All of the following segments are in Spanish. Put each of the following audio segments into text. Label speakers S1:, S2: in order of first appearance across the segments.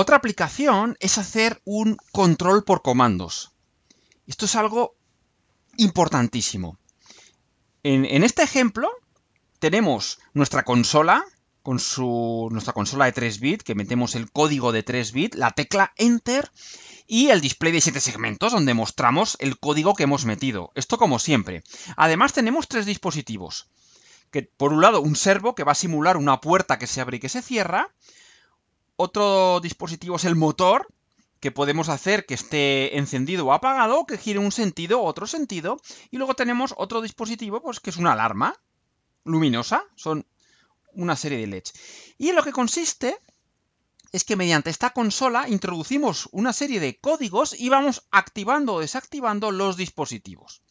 S1: Otra aplicación es hacer un control por comandos. Esto es algo importantísimo. En, este ejemplo tenemos nuestra consola, con su, nuestra consola de 3 bits, que metemos el código de 3 bits, la tecla Enter y el display de 7 segmentos donde mostramos el código que hemos metido. Esto como siempre. Además tenemos tres dispositivos. Que, por un lado un servo que va a simular una puerta que se abre y que se cierra, otro dispositivo es el motor, que podemos hacer que esté encendido o apagado, que gire un sentido o otro sentido. Y luego tenemos otro dispositivo, pues que es una alarma luminosa. Son una serie de LEDs. Y lo que consiste es que mediante esta consola introducimos una serie de códigos y vamos activando o desactivando los dispositivos.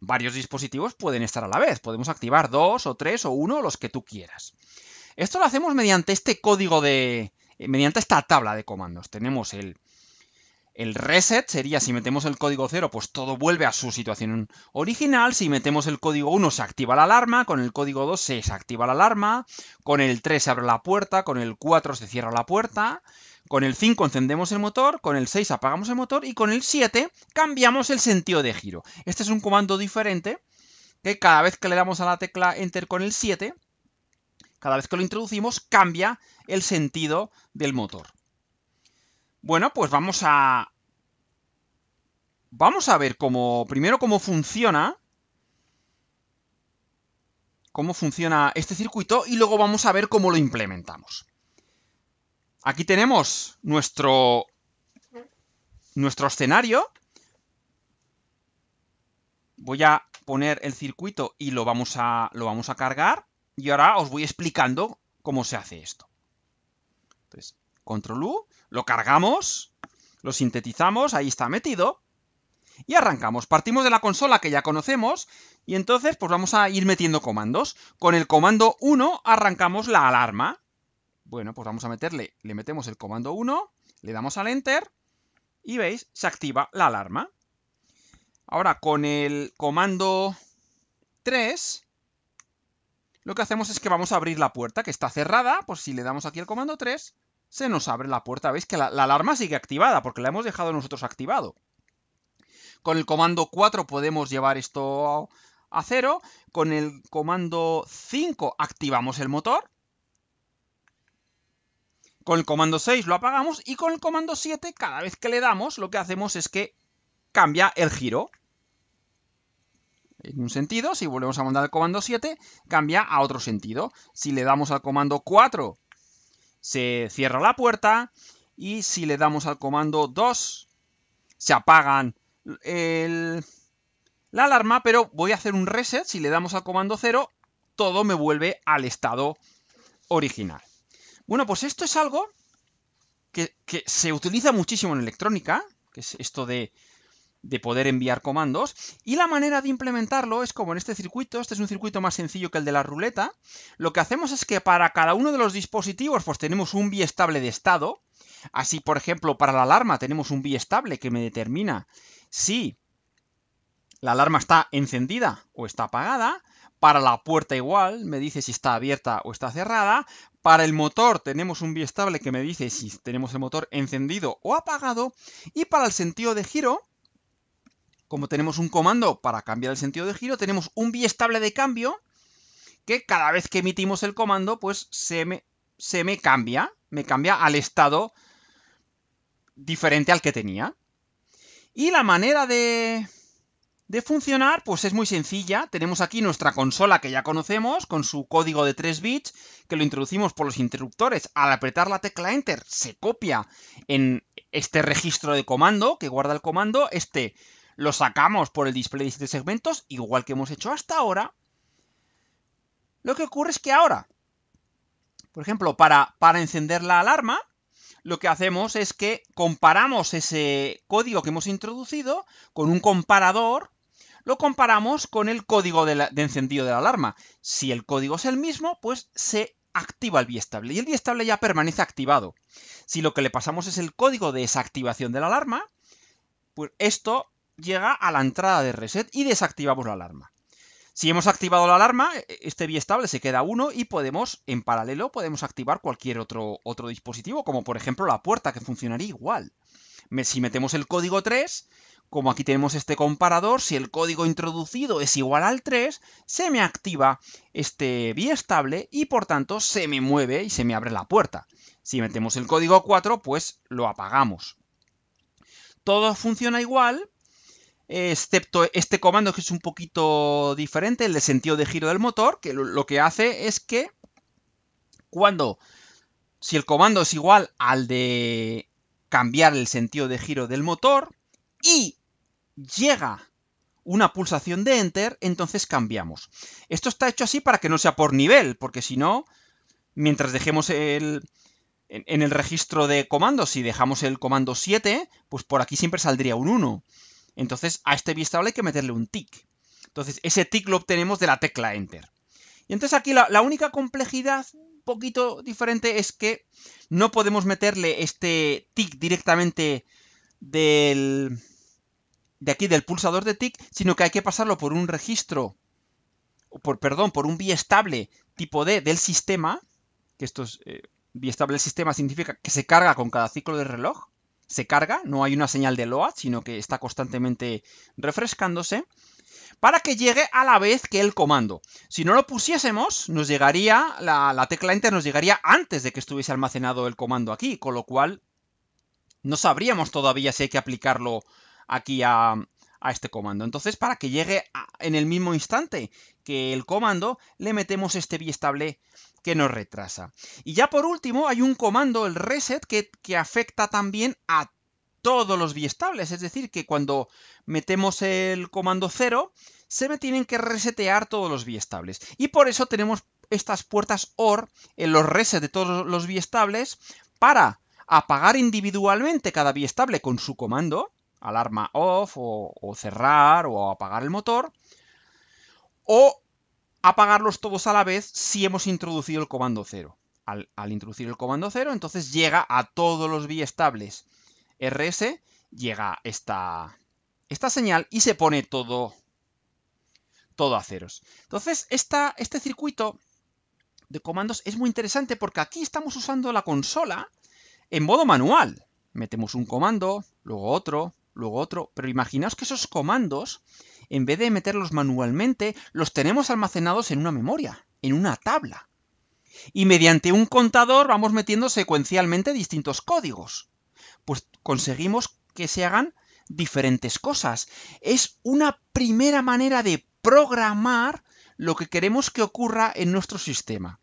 S1: Varios dispositivos pueden estar a la vez, podemos activar dos o tres o uno, los que tú quieras. Esto lo hacemos mediante este código de, eh, mediante esta tabla de comandos. Tenemos el, el reset sería si metemos el código 0, pues todo vuelve a su situación original. Si metemos el código 1 se activa la alarma, con el código 2 se desactiva la alarma, con el 3 se abre la puerta, con el 4 se cierra la puerta, con el 5 encendemos el motor, con el 6 apagamos el motor y con el 7 cambiamos el sentido de giro. Este es un comando diferente que cada vez que le damos a la tecla Enter con el 7 cada vez que lo introducimos cambia el sentido del motor. Bueno, pues vamos a... Vamos a ver cómo... Primero cómo funciona. Cómo funciona este circuito y luego vamos a ver cómo lo implementamos. Aquí tenemos nuestro... Nuestro escenario. Voy a poner el circuito y lo vamos a, lo vamos a cargar. Y ahora os voy explicando cómo se hace esto. Entonces, control U, lo cargamos, lo sintetizamos, ahí está metido, y arrancamos. Partimos de la consola que ya conocemos, y entonces pues vamos a ir metiendo comandos. Con el comando 1 arrancamos la alarma. Bueno, pues vamos a meterle, le metemos el comando 1, le damos al Enter, y veis, se activa la alarma. Ahora con el comando 3 lo que hacemos es que vamos a abrir la puerta que está cerrada, pues si le damos aquí el comando 3, se nos abre la puerta. Veis que la, alarma sigue activada porque la hemos dejado nosotros activado. Con el comando 4 podemos llevar esto a cero. Con el comando 5 activamos el motor. Con el comando 6 lo apagamos y con el comando 7 cada vez que le damos lo que hacemos es que cambia el giro en un sentido, si volvemos a mandar el comando 7, cambia a otro sentido. Si le damos al comando 4, se cierra la puerta, y si le damos al comando 2, se apagan el, la alarma, pero voy a hacer un reset, si le damos al comando 0, todo me vuelve al estado original. Bueno, pues esto es algo que, que se utiliza muchísimo en electrónica, que es esto de de poder enviar comandos. Y la manera de implementarlo es como en este circuito, este es un circuito más sencillo que el de la ruleta, lo que hacemos es que para cada uno de los dispositivos pues tenemos un biestable de estado. Así, por ejemplo, para la alarma tenemos un biestable que me determina si la alarma está encendida o está apagada. Para la puerta igual, me dice si está abierta o está cerrada. Para el motor tenemos un biestable que me dice si tenemos el motor encendido o apagado. Y para el sentido de giro como tenemos un comando para cambiar el sentido de giro, tenemos un biestable de cambio que cada vez que emitimos el comando, pues se me, se me cambia, me cambia al estado diferente al que tenía. Y la manera de, de funcionar, pues es muy sencilla. Tenemos aquí nuestra consola que ya conocemos, con su código de 3 bits, que lo introducimos por los interruptores. Al apretar la tecla Enter, se copia en este registro de comando que guarda el comando. Este lo sacamos por el display de segmentos, igual que hemos hecho hasta ahora. Lo que ocurre es que ahora, por ejemplo, para, para encender la alarma, lo que hacemos es que comparamos ese código que hemos introducido con un comparador, lo comparamos con el código de, de encendido de la alarma. Si el código es el mismo, pues se activa el biestable y el biestable ya permanece activado. Si lo que le pasamos es el código de desactivación de la alarma, pues esto llega a la entrada de reset y desactivamos la alarma. Si hemos activado la alarma, e, e, este biestable se queda 1 y podemos, en paralelo, podemos activar cualquier otro, otro dispositivo, como por ejemplo la puerta, que funcionaría igual. Si metemos el código 3, como aquí tenemos este comparador, si el código introducido es igual al 3, se me activa este biestable y por tanto se me mueve y se me abre la puerta. Si metemos el código 4, pues lo apagamos. Todo funciona igual, excepto este comando que es un poquito diferente, el de sentido de giro del motor, que lo que hace es que cuando, si el comando es igual al de cambiar el sentido de giro del motor y llega una pulsación de enter, entonces cambiamos. Esto está hecho así para que no sea por nivel, porque si no, mientras dejemos el, en, el registro de comandos, si dejamos el comando 7, pues por aquí siempre saldría un 1. Entonces a este bistable hay que meterle un tick. Entonces ese tick lo obtenemos de la tecla Enter. Y entonces aquí la, única complejidad un poquito diferente es que no podemos meterle este tick directamente del, de aquí del pulsador de tick, sino que hay que pasarlo por un registro, por, perdón, por un estable tipo D del sistema, que esto es, eh, estable del sistema significa que se carga con cada ciclo de reloj, se carga, no hay una señal de load, sino que está constantemente refrescándose, para que llegue a la vez que el comando. Si no lo pusiésemos, nos llegaría, la, la tecla enter nos llegaría antes de que estuviese almacenado el comando aquí, con lo cual no sabríamos todavía si hay que aplicarlo aquí a, a este comando. Entonces, para que llegue en el mismo instante que el comando, le metemos este biestable que nos retrasa. Y ya por último, hay un comando, el reset, que, que afecta también a todos los biestables. Es decir, que cuando metemos el comando 0, se me tienen que resetear todos los biestables. Y por eso tenemos estas puertas OR en los resets de todos los biestables para apagar individualmente cada biestable con su comando alarma off o, cerrar o apagar el motor, o apagarlos todos a la vez si hemos introducido el comando 0. Al, introducir el comando 0, entonces llega a todos los biestables RS, llega esta, esta señal y se pone todo, todo a ceros. Entonces, esta, este circuito de comandos es muy interesante porque aquí estamos usando la consola en modo manual. Metemos un comando, luego otro, luego otro, pero imaginaos que esos comandos, en vez de meterlos manualmente, los tenemos almacenados en una memoria, en una tabla. Y mediante un contador vamos metiendo secuencialmente distintos códigos. Pues conseguimos que se hagan diferentes cosas. Es una primera manera de programar lo que queremos que ocurra en nuestro sistema.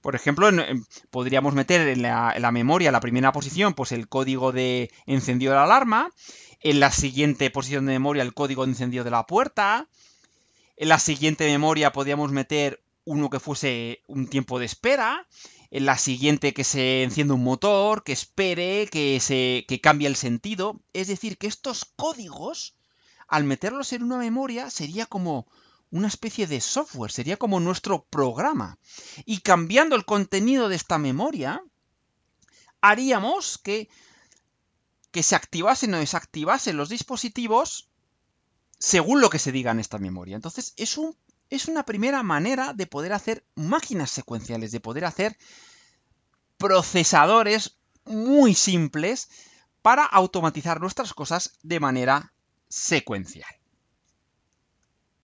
S1: Por ejemplo, podríamos meter en la, en la, memoria, la primera posición, pues el código de encendió la alarma en la siguiente posición de memoria el código de encendido de la puerta, en la siguiente memoria podíamos meter uno que fuese un tiempo de espera, en la siguiente que se encienda un motor, que espere, que, se, que cambie el sentido. Es decir, que estos códigos, al meterlos en una memoria, sería como una especie de software, sería como nuestro programa. Y cambiando el contenido de esta memoria, haríamos que que se activasen o desactivasen los dispositivos según lo que se diga en esta memoria. Entonces, es, un, es una primera manera de poder hacer máquinas secuenciales, de poder hacer procesadores muy simples para automatizar nuestras cosas de manera secuencial.